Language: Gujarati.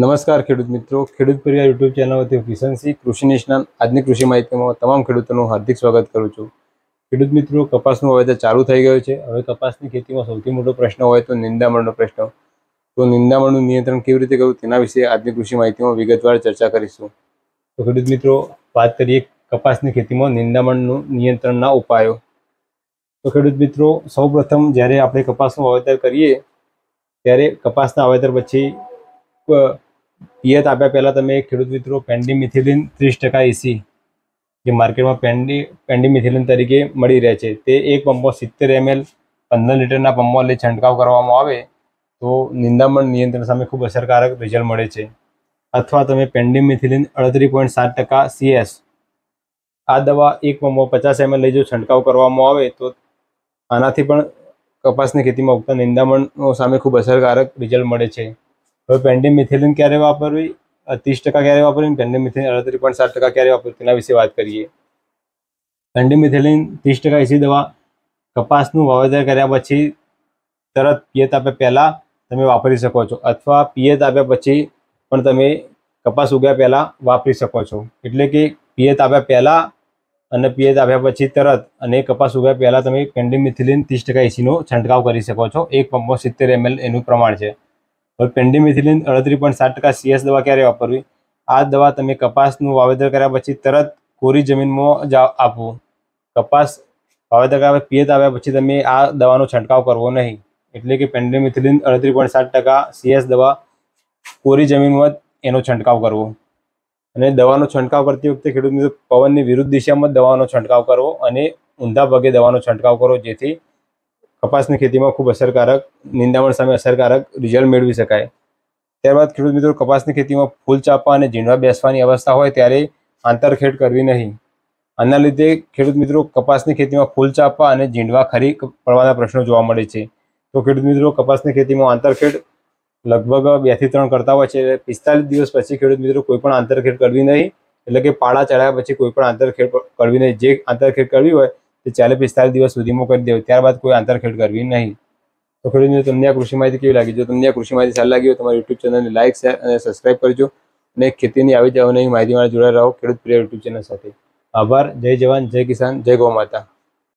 નમસ્કાર ખેડૂત મિત્રો ખેડૂત પરિવાર યુટ્યુબ ચેનલ વતી કિશનસિંહ કૃષિ નિષ્ણાંત આજની કૃષિ માહિતીમાં તમામ ખેડૂતોનું હાર્દિક સ્વાગત કરું છું ખેડૂત મિત્રો કપાસનું વાવેતર ચાલુ થઈ ગયું છે હવે કપાસની ખેતીમાં સૌથી મોટો પ્રશ્ન હોય તો નિંદામણનો પ્રશ્ન તો નિંદામણનું નિયંત્રણ કેવી રીતે કરવું તેના વિશે આજની કૃષિ માહિતીમાં વિગતવાર ચર્ચા કરીશું તો ખેડૂત મિત્રો વાત કરીએ કપાસની ખેતીમાં નિંદામણનું નિયંત્રણના ઉપાયો તો ખેડૂત મિત્રો સૌપ્રથમ જ્યારે આપણે કપાસનું વાવેતર કરીએ ત્યારે કપાસના વાવેતર પછી પિયત આપ્યા પહેલાં તમે ખેડૂત મિત્રો મિથિલિન ત્રીસ ટકા એસી જે માર્કેટમાં પેન્ડી મિથિલિન તરીકે મળી રહે છે તે એક પંપમાં સિત્તેર એમએલ પંદર લીટરના પંપમાં લઈ છંટકાવ કરવામાં આવે તો નિંદામણ નિયંત્રણ સામે ખૂબ અસરકારક રિઝલ્ટ મળે છે અથવા તમે મિથિલિન અડત્રીસ પોઈન્ટ સાત ટકા સીએસ આ દવા એક પંપમાં પચાસ એમએલ લઈ જો છંટકાવ કરવામાં આવે તો આનાથી પણ કપાસની ખેતીમાં ઉગતા નિંદામણ સામે ખૂબ અસરકારક રિઝલ્ટ મળે છે હવે પેન્ડિંગ મિથેલિન ક્યારે વાપરવી ત્રીસ ટકા ક્યારે વાપરવી પેન્ડિંગ મિથેલિન અડત્રીસ પોઈન્ટ સાત ટકા ક્યારે વાપરવી તેના વિશે વાત કરીએ પેન્ડિંગ મિથેલિન ત્રીસ ટકા એસી દવા કપાસનું વાવેતર કર્યા પછી તરત પિયત આપ્યા પહેલાં તમે વાપરી શકો છો અથવા પિયત આપ્યા પછી પણ તમે કપાસ ઉગ્યા પહેલાં વાપરી શકો છો એટલે કે પિયત આપ્યા પહેલાં અને પિયત આપ્યા પછી તરત અને કપાસ ઉગ્યા પહેલાં તમે મિથિલિન ત્રીસ ટકા એસીનો છંટકાવ કરી શકો છો એક પંપો સિત્તેર એમએલ એનું પ્રમાણ છે હવે પેન્ડિમેથિલિન અડત્રીસ પોઈન્ટ સાત ટકા સીએસ દવા ક્યારે વાપરવી આ દવા તમે કપાસનું વાવેતર કર્યા પછી તરત કોરી જમીનમાં જ આપવું કપાસ વાવેતર કર્યા પિયત આવ્યા પછી તમે આ દવાનો છંટકાવ કરવો નહીં એટલે કે પેન્ડિમેથિલિન અડત્રીસ પોઈન્ટ સાત ટકા સીએસ દવા કોરી જમીનમાં એનો છંટકાવ કરવો અને દવાનો છંટકાવ કરતી વખતે ખેડૂતની પવનની વિરુદ્ધ દિશામાં દવાનો છંટકાવ કરવો અને ઊંધા ભાગે દવાનો છંટકાવ કરો જેથી કપાસની ખેતીમાં ખૂબ અસરકારક નિંદામણ સામે અસરકારક રિઝલ્ટ મેળવી શકાય ત્યારબાદ ખેડૂત મિત્રો કપાસની ખેતીમાં ફૂલ ચાપવા અને ઝીણવા બેસવાની અવસ્થા હોય ત્યારે આંતરખેડ કરવી નહીં આના લીધે ખેડૂત મિત્રો કપાસની ખેતીમાં ફૂલ ચાપવા અને ઝીંડવા ખરી પડવાના પ્રશ્નો જોવા મળે છે તો ખેડૂત મિત્રો કપાસની ખેતીમાં આંતરખેડ લગભગ બેથી ત્રણ કરતા હોય છે પિસ્તાલીસ દિવસ પછી ખેડૂત મિત્રો કોઈ પણ આંતરખેડ કરવી નહીં એટલે કે પાળા ચડાયા પછી કોઈ પણ આંતરખેડ કરવી નહીં જે આંતરખેડ કરવી હોય તે ચાલીસ પિસ્તાલીસ દિવસ સુધીમાં કરી દેવું ત્યારબાદ કોઈ આંતરખેડ કરવી નહીં તો ખેડૂત તમને આ કૃષિ માહિતી કેવી લાગી જો તમને આ કૃષિ માહિતી સારી લાગી હોય તમારી યુટ્યુબ ચેનલને લાઇક શેર અને સબસ્ક્રાઇબ કરજો અને ખેતીની આવી જ અવનવી માહિતી માટે જોડાયેલા રહો ખેડૂત પ્રિય યુટ્યુબ ચેનલ સાથે આભાર જય જવાન જય કિસાન જય ગૌ માતા